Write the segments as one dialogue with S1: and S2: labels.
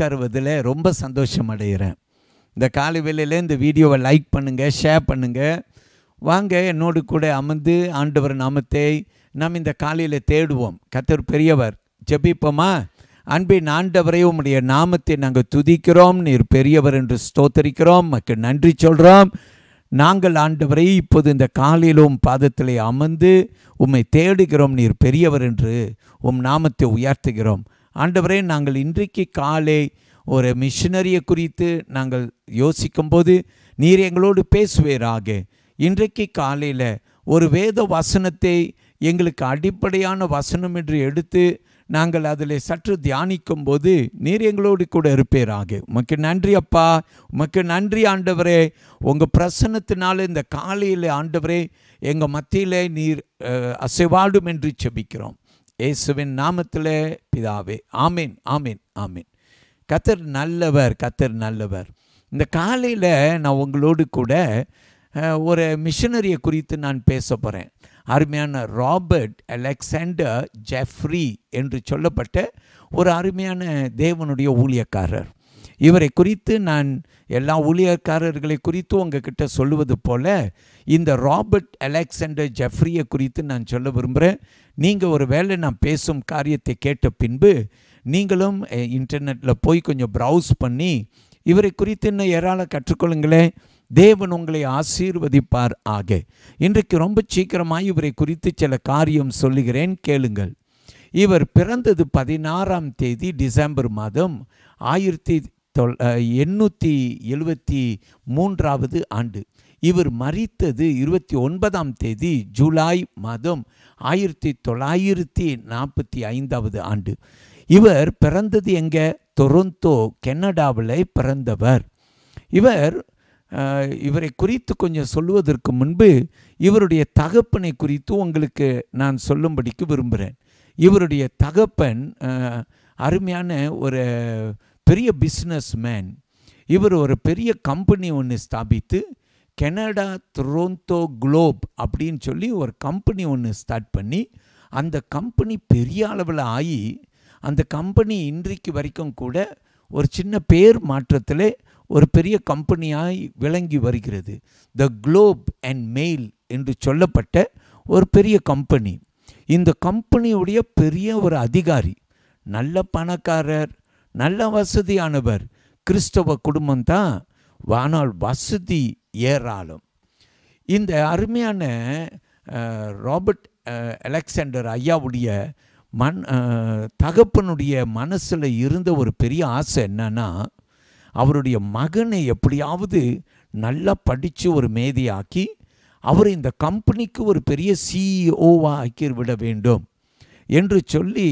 S1: உட்காருவதில் ரொம்ப சந்தோஷம் அடைகிறேன் இந்த காலை வேலையில் இந்த வீடியோவை லைக் பண்ணுங்கள் ஷேர் பண்ணுங்கள் வாங்க என்னோடு கூட அமர்ந்து ஆண்டவர் நாமத்தை நாம் இந்த காலையில் தேடுவோம் கத்தர் பெரியவர் ஜெபிப்போமா அன்பின் ஆண்டவரை உம்முடைய நாமத்தை நாங்கள் துதிக்கிறோம் நீர் பெரியவர் என்று ஸ்தோத்தரிக்கிறோம் மக்கள் நன்றி சொல்கிறோம் நாங்கள் ஆண்டவரை இப்போது இந்த காலையிலும் பாதத்திலே அமர்ந்து உம்மை தேடுகிறோம் நீர் பெரியவர் என்று உம் நாமத்தை உயர்த்துகிறோம் ஆண்டவரே நாங்கள் இன்றைக்கு காலை ஒரு மிஷினரியை குறித்து நாங்கள் யோசிக்கும்போது நீர் எங்களோடு பேசுவேராக இன்றைக்கு காலையில் ஒரு வேத வசனத்தை எங்களுக்கு அடிப்படையான வசனம் என்று எடுத்து நாங்கள் அதில் சற்று தியானிக்கும் போது நீர் எங்களோடு கூட இருப்பேராக உமக்கு நன்றி அப்பா உமக்கு நன்றி ஆண்டவரே உங்கள் பிரசனத்தினால இந்த காலையில் ஆண்டவரே எங்கள் மத்தியில் நீர் அசைவாடும் என்று செபிக்கிறோம் இயேசுவின் நாமத்தில் பிதாவே ஆமீன் ஆமீன் ஆமீன் கத்தர் நல்லவர் கத்தர் நல்லவர் இந்த காலையில் நான் உங்களோடு கூட ஒரு மிஷனரியை குறித்து நான் பேச போகிறேன் அருமையான ராபர்ட் அலெக்சாண்டர் ஜெஃப்ரி என்று சொல்லப்பட்ட ஒரு அருமையான தேவனுடைய ஊழியக்காரர் இவரை குறித்து நான் எல்லா ஊழியக்காரர்களை குறித்து உங்ககிட்ட சொல்லுவது போல இந்த ராபர்ட் அலெக்சாண்டர் ஜெஃப்ரியை குறித்து நான் சொல்ல விரும்புகிறேன் நீங்கள் ஒரு வேளை நான் பேசும் காரியத்தை கேட்ட பின்பு நீங்களும் இன்டர்நெட்டில் போய் கொஞ்சம் ப்ரௌஸ் பண்ணி இவரை குறித்து இன்னும் ஏராள கற்றுக்கொள்ளுங்களேன் தேவன் உங்களை ஆசீர்வதிப்பார் ஆக இன்றைக்கு ரொம்ப சீக்கிரமாக இவரை குறித்து சில காரியம் சொல்லுகிறேன் கேளுங்கள் இவர் பிறந்தது பதினாறாம் தேதி டிசம்பர் மாதம் ஆயிரத்தி தொல் எண்ணூற்றி எழுபத்தி மூன்றாவது ஆண்டு இவர் மறித்தது இருபத்தி ஒன்பதாம் தேதி ஜூலை மாதம் ஆயிரத்தி தொள்ளாயிரத்தி நாற்பத்தி ஐந்தாவது ஆண்டு இவர் பிறந்தது எங்கே டொரண்டோ கெனடாவில் பிறந்தவர் இவர் இவரை குறித்து கொஞ்சம் சொல்லுவதற்கு முன்பு இவருடைய தகப்பனை குறித்து உங்களுக்கு நான் சொல்லும்படிக்கு விரும்புகிறேன் இவருடைய தகப்பன் அருமையான ஒரு பெரிய பிஸ்னஸ் மேன் இவர் ஒரு பெரிய கம்பெனி ஒன்று ஸ்தாபித்து கெனடா துரோந்தோ குளோப் அப்படின்னு சொல்லி ஒரு கம்பெனி ஒன்று ஸ்டார்ட் பண்ணி அந்த கம்பெனி பெரிய அளவில் ஆகி அந்த கம்பெனி இன்றைக்கு வரைக்கும் கூட ஒரு சின்ன பேர் மாற்றத்தில் ஒரு பெரிய கம்பெனியாய் விளங்கி வருகிறது த குளோப் அண்ட் மெயில் என்று சொல்லப்பட்ட ஒரு பெரிய கம்பெனி இந்த கம்பெனியுடைய பெரிய ஒரு அதிகாரி நல்ல பணக்காரர் நல்ல வசதியானவர் கிறிஸ்தவ குடும்பம் தான் ஆனால் வசதி ஏறாலும் இந்த அருமையான ராபர்ட் அலெக்சாண்டர் ஐயாவுடைய மண் தகப்பனுடைய மனசில் இருந்த ஒரு பெரிய ஆசை என்னன்னா அவருடைய மகனை எப்படியாவது நல்லா படித்து ஒரு மேதையாக்கி அவர் இந்த கம்பெனிக்கு ஒரு பெரிய சிஇஓவாக e ஆக்கிவிட வேண்டும் என்று சொல்லி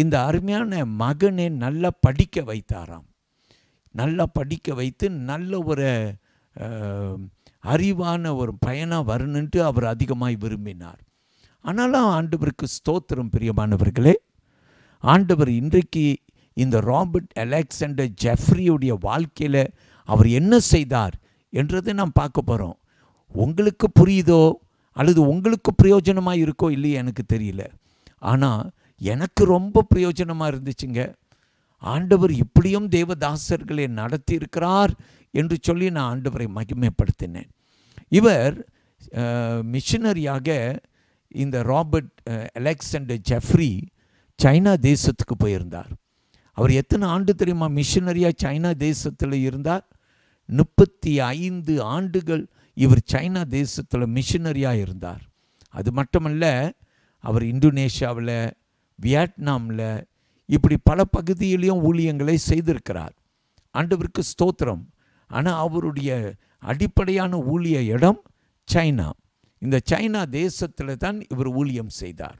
S1: இந்த அருமையான மகனை நல்லா படிக்க வைத்தாராம் நல்லா படிக்க வைத்து நல்ல ஒரு அறிவான ஒரு பயனாக வரணுன்ட்டு அவர் அதிகமாய் விரும்பினார் ஆனாலும் ஆண்டவருக்கு ஸ்தோத்திரம் பிரியமானவர்களே ஆண்டவர் இன்றைக்கு இந்த ராபர்ட் அலெக்சாண்டர் ஜெஃப்ரியுடைய வாழ்க்கையில் அவர் என்ன செய்தார் என்றதை நாம் பார்க்க போகிறோம் உங்களுக்கு புரியுதோ அல்லது உங்களுக்கு பிரயோஜனமாக இருக்கோ இல்லையோ எனக்கு தெரியல ஆனால் எனக்கு ரொம்ப பிரயோஜனமாக இருந்துச்சுங்க ஆண்டவர் இப்படியும் தேவதாசர்களை நடத்தியிருக்கிறார் என்று சொல்லி நான் ஆண்டவரை மகிமைப்படுத்தினேன் இவர் மிஷினரியாக இந்த ராபர்ட் அலெக்சண்டர் ஜெஃப்ரி சைனா தேசத்துக்கு போயிருந்தார் அவர் எத்தனை ஆண்டு தெரியுமா மிஷினரியாக சைனா தேசத்தில் இருந்தார் முப்பத்தி ஐந்து ஆண்டுகள் இவர் சைனா தேசத்தில் மிஷினரியாக இருந்தார் அது மட்டுமல்ல அவர் இந்தோனேஷியாவில் வியட்நாமில் இப்படி பல பகுதியிலையும் ஊழியங்களை செய்திருக்கிறார் ஆண்டவருக்கு ஸ்தோத்திரம் ஆனால் அவருடைய அடிப்படையான ஊழிய இடம் சைனா இந்த சைனா தேசத்தில் தான் இவர் ஊழியம் செய்தார்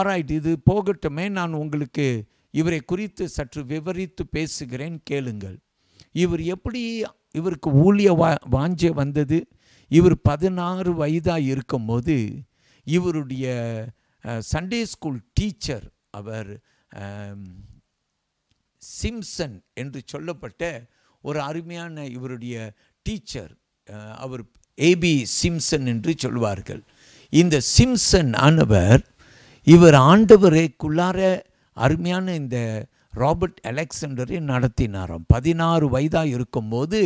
S1: ஆராய்ட் இது போகட்டுமே நான் உங்களுக்கு இவரை குறித்து சற்று விவரித்து பேசுகிறேன் கேளுங்கள் இவர் எப்படி இவருக்கு ஊழிய வா வாஞ்ச வந்தது இவர் பதினாறு வயதாக இருக்கும்போது இவருடைய சண்டே ஸ்கூல் டீச்சர் அவர் சிம்சன் என்று சொல்லப்பட்ட ஒரு அருமையான இவருடைய டீச்சர் அவர் ஏபி சிம்சன் என்று சொல்வார்கள் இந்த சிம்சன் ஆனவர் இவர் ஆண்டவரைக்குள்ளார அருமையான இந்த ராபர்ட் அலெக்சாண்டரை நடத்தினாராம் பதினாறு வயதாக இருக்கும்போது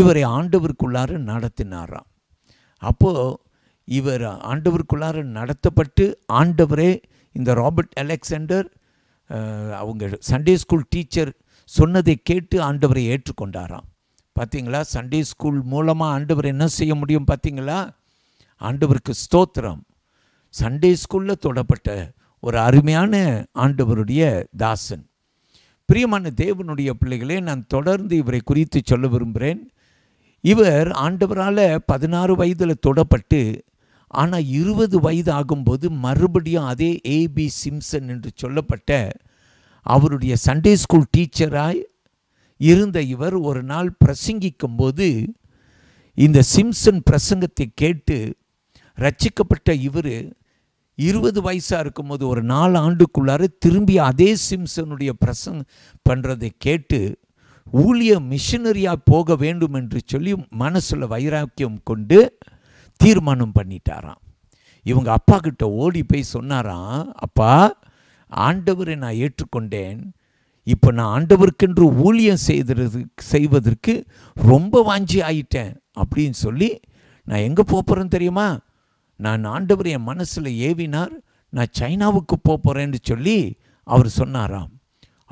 S1: இவரை ஆண்டவருக்குள்ளார நடத்தினாராம் அப்போது இவர் ஆண்டவருக்குள்ளார நடத்தப்பட்டு ஆண்டவரே இந்த ராபர்ட் அலெக்சாண்டர் அவங்க சண்டே ஸ்கூல் டீச்சர் சொன்னதை கேட்டு ஆண்டவரை ஏற்றுக்கொண்டாராம் பார்த்தீங்களா சண்டே ஸ்கூல் மூலமாக ஆண்டவர் என்ன செய்ய முடியும் பார்த்தீங்களா ஆண்டவருக்கு ஸ்தோத்திரம் சண்டே ஸ்கூலில் தொடப்பட்ட ஒரு அருமையான ஆண்டவருடைய தாசன் பிரியமான தேவனுடைய பிள்ளைகளே நான் தொடர்ந்து இவரை குறித்து சொல்ல விரும்புகிறேன் இவர் ஆண்டவரால் பதினாறு வயதில் தொடப்பட்டு ஆனால் இருபது வயது ஆகும்போது மறுபடியும் அதே ஏபி சிம்சன் என்று சொல்லப்பட்ட அவருடைய சண்டே ஸ்கூல் டீச்சராய் இருந்த இவர் ஒரு நாள் பிரசங்கிக்கும் போது இந்த சிம்சன் பிரசங்கத்தை கேட்டு ரச்சிக்கப்பட்ட இவர் இருபது வயசாக இருக்கும்போது ஒரு நாலு ஆண்டுக்குள்ளார திரும்பி அதே சிம்சனுடைய பிரசங்க பண்ணுறதை கேட்டு ஊழிய மிஷினரியாக போக வேண்டும் என்று சொல்லி மனசில் வைராக்கியம் கொண்டு தீர்மானம் பண்ணிட்டாராம் இவங்க அப்பா கிட்ட ஓடி போய் சொன்னாராம் அப்பா ஆண்டவரை நான் ஏற்றுக்கொண்டேன் இப்போ நான் ஆண்டவருக்கென்று ஊழியம் செய்தது செய்வதற்கு ரொம்ப வாஞ்சி ஆயிட்டேன் அப்படின்னு சொல்லி நான் எங்கே போகிறேன்னு தெரியுமா நான் ஆண்டவர் என் மனசில் ஏவினார் நான் சைனாவுக்கு போகிறேன்னு சொல்லி அவர் சொன்னாராம்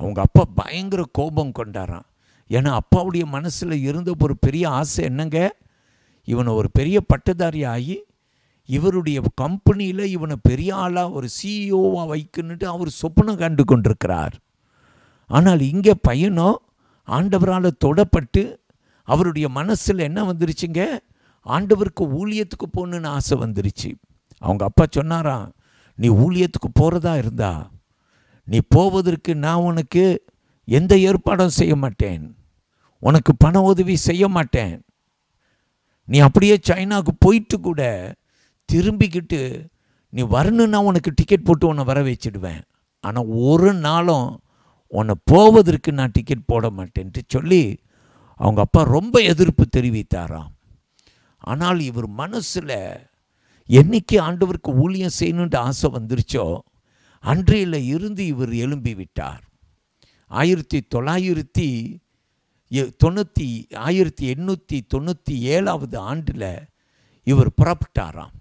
S1: அவங்க அப்பா பயங்கர கோபம் கொண்டாராம் ஏன்னா அப்பாவுடைய மனசில் இருந்த ஒரு பெரிய ஆசை என்னங்க இவனை ஒரு பெரிய பட்டதாரி ஆகி இவருடைய கம்பெனியில் இவனை பெரிய ஆளாக ஒரு சிஇஓவாக e வைக்கணுட்டு அவர் சொப்பனம் கண்டு கொண்டிருக்கிறார் ஆனால் இங்கே பையனோ ஆண்டவரால் தொடப்பட்டு அவருடைய மனசில் என்ன வந்துருச்சுங்க ஆண்டவருக்கு ஊழியத்துக்கு போகணுன்னு ஆசை வந்துருச்சு அவங்க அப்பா சொன்னாராம் நீ ஊழியத்துக்கு போகிறதா இருந்தா நீ போவதற்கு நான் உனக்கு எந்த ஏற்பாடும் செய்ய மாட்டேன் உனக்கு பண உதவி செய்ய மாட்டேன் நீ அப்படியே சைனாவுக்கு போயிட்டு கூட திரும்பிக்கிட்டு நீ வரணுன்னா உனக்கு டிக்கெட் போட்டு உன்னை வர வச்சிடுவேன் ஆனால் ஒரு நாளும் உன்னை போவதற்கு நான் டிக்கெட் போட மாட்டேன்ட்டு சொல்லி அவங்க அப்பா ரொம்ப எதிர்ப்பு தெரிவித்தாராம் ஆனால் இவர் மனசில் என்றைக்கு ஆண்டவருக்கு ஊழியம் செய்யணுன்ற ஆசை வந்துருச்சோ அன்றையில் இருந்து இவர் எழும்பி விட்டார் ஆயிரத்தி தொள்ளாயிரத்தி தொண்ணூற்றி ஆயிரத்தி எண்ணூற்றி தொண்ணூற்றி ஏழாவது ஆண்டில் இவர் புறப்பட்டாராம்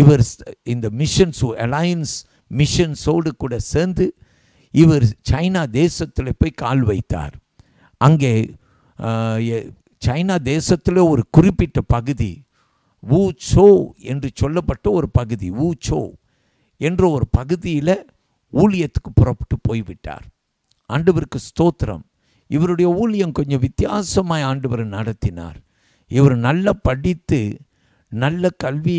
S1: இவர் இந்த மிஷன்ஸ் அலையன்ஸ் மிஷன்ஸோடு கூட சேர்ந்து இவர் சைனா தேசத்தில் போய் கால் வைத்தார் அங்கே சைனா தேசத்தில் ஒரு குறிப்பிட்ட பகுதி ஊ சோ என்று சொல்லப்பட்ட ஒரு பகுதி ஊ சோ என்ற ஒரு பகுதியில் ஊழியத்துக்கு புறப்பட்டு போய்விட்டார் ஆண்டவருக்கு ஸ்தோத்திரம் இவருடைய ஊழியம் கொஞ்சம் வித்தியாசமாய் ஆண்டவர் நடத்தினார் இவர் நல்லா படித்து நல்ல கல்வி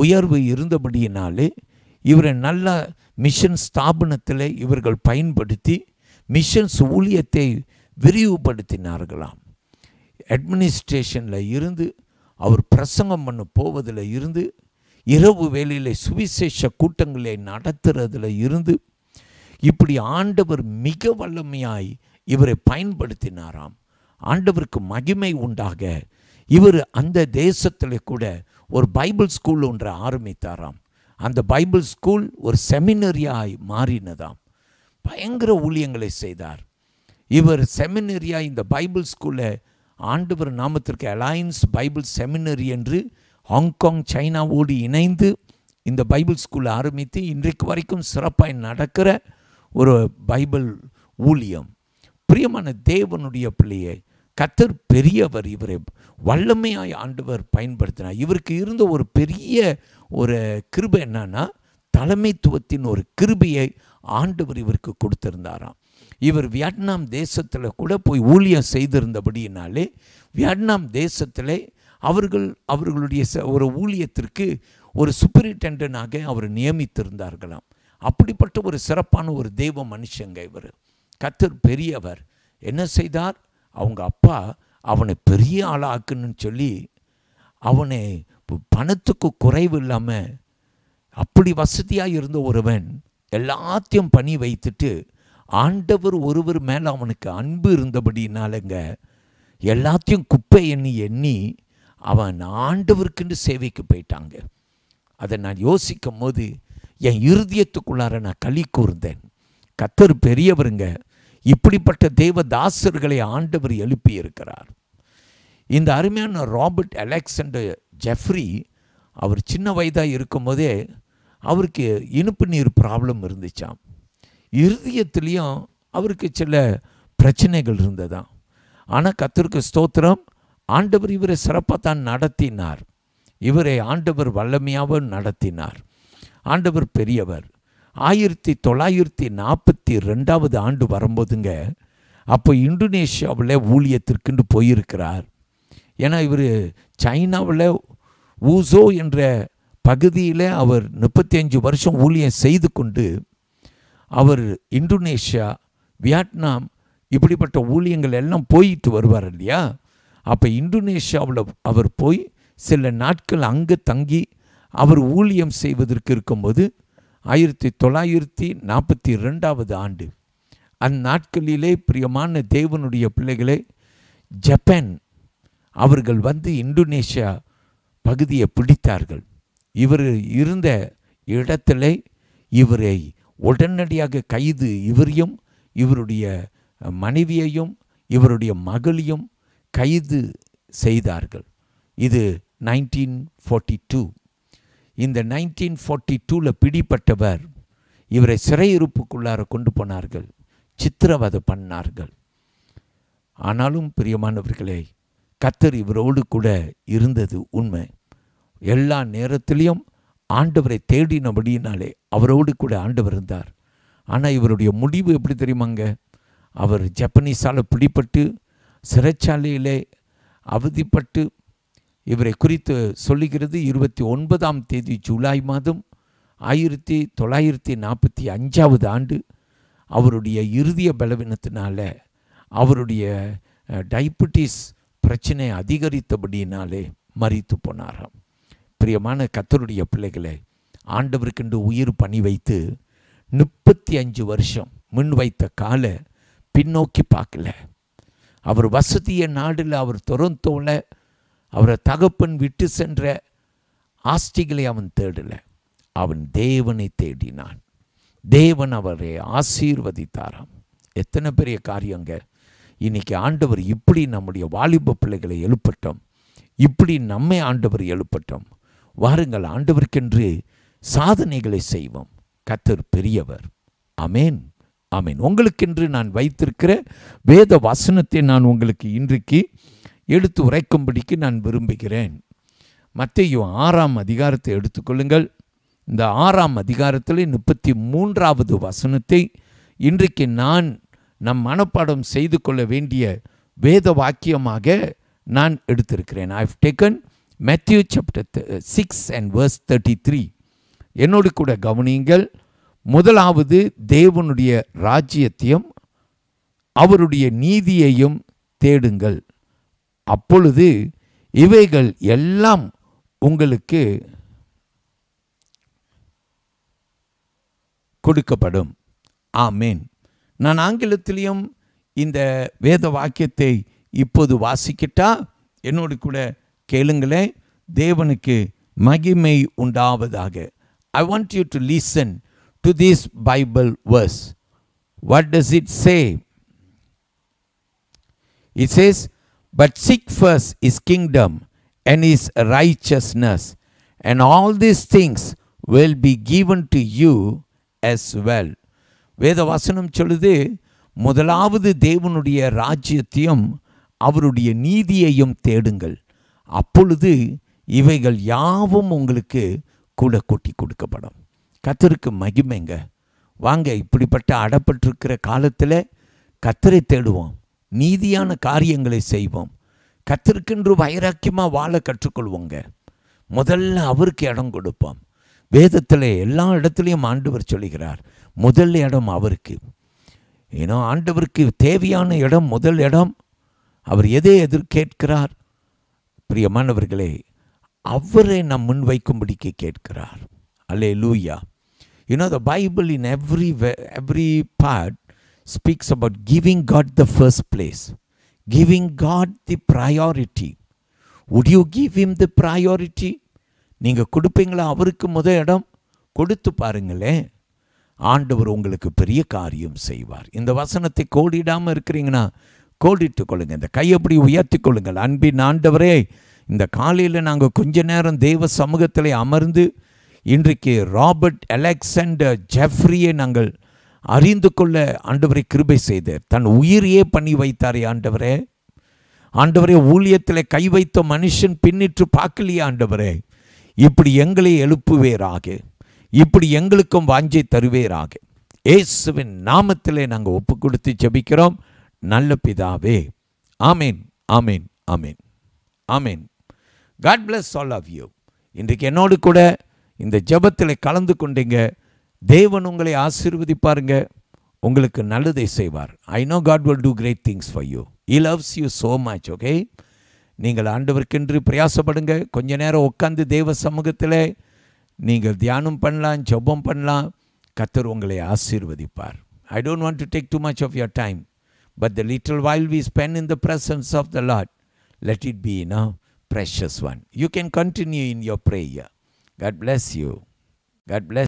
S1: உயர்வு இருந்தபடியினாலே இவரை நல்ல மிஷன் ஸ்தாபனத்தில் இவர்கள் பயன்படுத்தி மிஷன்ஸ் ஊழியத்தை விரிவுபடுத்தினார்களாம் அட்மினிஸ்ட்ரேஷனில் இருந்து அவர் பிரசங்கம் பண்ண போவதில் இருந்து இரவு வேலையில் சுவிசேஷ கூட்டங்களை நடத்துறதுல இருந்து இப்படி ஆண்டவர் மிக வல்லமையாய் இவரை பயன்படுத்தினாராம் ஆண்டவருக்கு மகிமை உண்டாக இவர் அந்த தேசத்தில் கூட ஒரு பைபிள் ஸ்கூல் ஒன்றை ஆரம்பித்தாராம் அந்த பைபிள் ஸ்கூல் ஒரு செமினரியாய் மாறினதாம் பயங்கர ஊழியங்களை செய்தார் இவர் செமினரியாக இந்த பைபிள் ஸ்கூலை ஆண்டவர் நாமத்திற்கு அலையன்ஸ் பைபிள் செமினரி என்று ஹாங்காங் சைனாவோடு இணைந்து இந்த பைபிள் ஸ்கூலை ஆரம்பித்து இன்றைக்கு வரைக்கும் சிறப்பாக நடக்கிற ஒரு பைபிள் ஊழியம் பிரியமான தேவனுடைய பிள்ளையை கத்தர் பெரியவர் இவரை வல்லமையாய் ஆண்டவர் பயன்படுத்தினார் இவருக்கு இருந்த ஒரு பெரிய ஒரு கிருபை என்னன்னா தலைமைத்துவத்தின் ஒரு கிருபையை ஆண்டவர் இவருக்கு கொடுத்திருந்தாராம் இவர் வியட்நாம் தேசத்தில் கூட போய் ஊழியம் செய்திருந்தபடியினாலே வியட்நாம் தேசத்தில் அவர்கள் அவர்களுடைய ஒரு ஊழியத்திற்கு ஒரு சூப்பரிண்டென்டனாக அவர் நியமித்திருந்தார்களாம் அப்படிப்பட்ட ஒரு சிறப்பான ஒரு தெய்வ மனுஷங்க இவர் கத்தர் பெரியவர் என்ன செய்தார் அவங்க அப்பா அவனை பெரிய ஆளாக்குன்னு சொல்லி அவனை பணத்துக்கு குறைவு இல்லாமல் அப்படி வசதியாக இருந்த ஒருவன் எல்லாத்தையும் பணி வைத்துட்டு ஆண்டவர் ஒருவர் மேலே அவனுக்கு அன்பு இருந்தபடினாலங்க எல்லாத்தையும் குப்பை எண்ணி எண்ணி அவன் ஆண்டவருக்குன்னு சேவைக்கு போயிட்டாங்க அதை நான் யோசிக்கும் போது என் இருதயத்துக்குள்ளார நான் களி கூர்ந்தேன் கத்தர் பெரியவருங்க இப்படிப்பட்ட தெய்வ தாசர்களை ஆண்டவர் எழுப்பி இருக்கிறார் இந்த அருமையான ராபர்ட் அலெக்சண்டர் ஜெஃப்ரி அவர் சின்ன வயதாக இருக்கும்போதே அவருக்கு இனிப்பு நீர் ப்ராப்ளம் இருந்துச்சாம் இருதயத்துலேயும் அவருக்கு சில பிரச்சனைகள் இருந்ததாம் ஆனால் கத்திருக்க ஸ்தோத்திரம் ஆண்டவர் இவரை சிறப்பாக தான் நடத்தினார் இவரை ஆண்டவர் வல்லமையாகவும் நடத்தினார் ஆண்டவர் பெரியவர் ஆயிரத்தி தொள்ளாயிரத்தி நாற்பத்தி ரெண்டாவது ஆண்டு வரும்போதுங்க அப்போ இந்தோனேஷியாவில் ஊழியத்திற்குன்னு போயிருக்கிறார் ஏன்னா இவர் சைனாவில் ஊசோ என்ற பகுதியில் அவர் முப்பத்தி அஞ்சு வருஷம் ஊழியம் செய்து கொண்டு அவர் இந்தோனேஷியா வியட்நாம் இப்படிப்பட்ட ஊழியங்கள் எல்லாம் போயிட்டு வருவார் இல்லையா அப்போ இந்தோனேஷியாவில் அவர் போய் சில நாட்கள் அங்கே தங்கி அவர் ஊழியம் செய்வதற்கு இருக்கும்போது ஆயிரத்தி தொள்ளாயிரத்தி நாற்பத்தி ரெண்டாவது ஆண்டு அந்நாட்களிலே பிரியமான தேவனுடைய பிள்ளைகளை ஜப்பான் அவர்கள் வந்து இந்தோனேஷியா பகுதியை பிடித்தார்கள் இவர் இருந்த இடத்துல இவரை உடனடியாக கைது இவரையும் இவருடைய மனைவியையும் இவருடைய மகளையும் கைது செய்தார்கள் இது நைன்டீன் ஃபோர்ட்டி டூ இந்த நைன்டீன் ஃபார்ட்டி டூவில் பிடிப்பட்டவர் இவரை சிறையிருப்புக்குள்ளார கொண்டு போனார்கள் சித்திரவதை பண்ணார்கள் ஆனாலும் பிரியமானவர்களே கத்தர் இவரோடு கூட இருந்தது உண்மை எல்லா நேரத்திலையும் ஆண்டவரை தேடினபடியினாலே அவரோடு கூட ஆண்டவர் இருந்தார் ஆனால் இவருடைய முடிவு எப்படி தெரியுமாங்க அவர் ஜப்பனீஸால் பிடிப்பட்டு சிறைச்சாலையிலே அவதிப்பட்டு இவரை குறித்து சொல்லுகிறது இருபத்தி ஒன்பதாம் தேதி ஜூலை மாதம் ஆயிரத்தி தொள்ளாயிரத்தி நாற்பத்தி அஞ்சாவது ஆண்டு அவருடைய இறுதிய பலவீனத்தினால அவருடைய டயபிட்டிஸ் பிரச்சனை அதிகரித்தபடியினாலே மறித்து போனாராம் பிரியமான கத்தருடைய பிள்ளைகளை ஆண்டவருக்கென்று உயிர் பணி வைத்து முப்பத்தி அஞ்சு வருஷம் முன் வைத்த காலை பின்னோக்கி பார்க்கல அவர் வசதிய நாடில் அவர் துறந்தோலை அவரை தகப்பன் விட்டு சென்ற ஆஸ்திகளை அவன் தேடலை அவன் தேவனை தேடினான் தேவன் அவரை ஆசீர்வதித்தாராம் எத்தனை பெரிய காரியங்க இன்றைக்கி ஆண்டவர் இப்படி நம்முடைய வாலிப பிள்ளைகளை எழுப்பட்டோம் இப்படி நம்மை ஆண்டவர் எழுப்பட்டோம் வாருங்கள் ஆண்டவருக்கென்று சாதனைகளை செய்வோம் கத்தர் பெரியவர் அமேன் அமேன் உங்களுக்கென்று நான் வைத்திருக்கிற வேத வசனத்தை நான் உங்களுக்கு இன்றைக்கு எடுத்து உரைக்கும்படிக்கு நான் விரும்புகிறேன் மத்தையோ ஆறாம் அதிகாரத்தை எடுத்துக்கொள்ளுங்கள் இந்த ஆறாம் அதிகாரத்தில் முப்பத்தி மூன்றாவது வசனத்தை இன்றைக்கு நான் நம் மனப்பாடம் செய்து கொள்ள வேண்டிய வேத வாக்கியமாக நான் எடுத்திருக்கிறேன் I have taken Matthew chapter six and verse thirty three என்னோடு கூட கவனியுங்கள் முதலாவது தேவனுடைய ராஜ்யத்தையும் அவருடைய நீதியையும் தேடுங்கள் அப்பொழுது இவைகள் எல்லாம் உங்களுக்கு கொடுக்கப்படும் ஆமேன் நான் ஆங்கிலத்திலையும் இந்த வேத வாக்கியத்தை இப்போது வாசிக்கிட்டா என்னோடு கூட கேளுங்களே தேவனுக்கு மகிமை உண்டாவதாக I want you to listen to this Bible verse what does it say it says but seek first his kingdom and his righteousness, and all these things will be given to you as well. வேத வசனம் சொல்லுது முதலாவது தேவனுடைய ராஜ்யத்தையும் அவருடைய நீதியையும் தேடுங்கள் அப்பொழுது இவைகள் யாவும் உங்களுக்கு கூட கூட்டி கொடுக்கப்படும் கத்தருக்கு மகிமைங்க வாங்க இப்படிப்பட்ட அடப்பட்டிருக்கிற காலத்தில் கத்தரை தேடுவோம் நீதியான காரியங்களை செய்வோம் கத்திருக்கின்ற வைராக்கியமாக வாழ கற்றுக்கொள்வோங்க முதல்ல அவருக்கு இடம் கொடுப்போம் வேதத்தில் எல்லா இடத்துலையும் ஆண்டவர் சொல்லுகிறார் முதல் இடம் அவருக்கு ஏன்னா ஆண்டவருக்கு தேவையான இடம் முதல் இடம் அவர் எதை எதிர்கேட்கிறார் பிரியமானவர்களே அவரை நம் முன்வைக்கும்படிக்கு கேட்கிறார் hallelujah you know the Bible in every every part speaks about giving God the first place, giving God the priority. Would you give him the priority? நீங்கள் கொடுப்பீங்களா அவருக்கு முத இடம் கொடுத்து பாருங்களேன் ஆண்டவர் உங்களுக்கு பெரிய காரியம் செய்வார் இந்த வசனத்தை கோடிடாமல் இருக்கிறீங்கன்னா கோடிட்டு கொள்ளுங்கள் இந்த கையப்படி உயர்த்தி கொள்ளுங்கள் அன்பின் ஆண்டவரே இந்த காலையில் நாங்கள் கொஞ்ச நேரம் தெய்வ சமூகத்தில் அமர்ந்து இன்றைக்கு ராபர்ட் அலெக்சாண்டர் ஜெஃப்ரியை நாங்கள் அறிந்து கொள்ள ஆண்டவரை கிருபை செய்தார் தன் உயிரையே பண்ணி வைத்தாரே ஆண்டவரே ஆண்டவரே ஊழியத்தில் கை வைத்த மனுஷன் பின்னிட்டு பார்க்கலையே ஆண்டவரே இப்படி எங்களை எழுப்புவேராக இப்படி எங்களுக்கும் வாஞ்சை தருவேராக இயேசுவின் நாமத்திலே நாங்கள் ஒப்பு கொடுத்து ஜெபிக்கிறோம் நல்ல பிதாவே amen amen amen amen God bless all of you இன்றைக்கு என்னோடு கூட இந்த ஜபத்தில் கலந்து கொண்டீங்க தேவன் உங்களை ஆசீர்வதிப்பாருங்க உங்களுக்கு நல்லதை செய்வார் I know God will do great things for you he loves you so much okay நீங்கள் ஆண்டவருக்கென்று பிரயாசப்படுங்க கொஞ்ச நேரம் உட்காந்து தேவ சமூகத்தில் நீங்கள் தியானம் பண்ணலாம் ஜபம் பண்ணலாம் கத்தர் உங்களை ஆசீர்வதிப்பார் I don't want to take too much of your time but the little while we spend in the presence of the Lord let it be in a precious one you can continue in your prayer God bless you God plus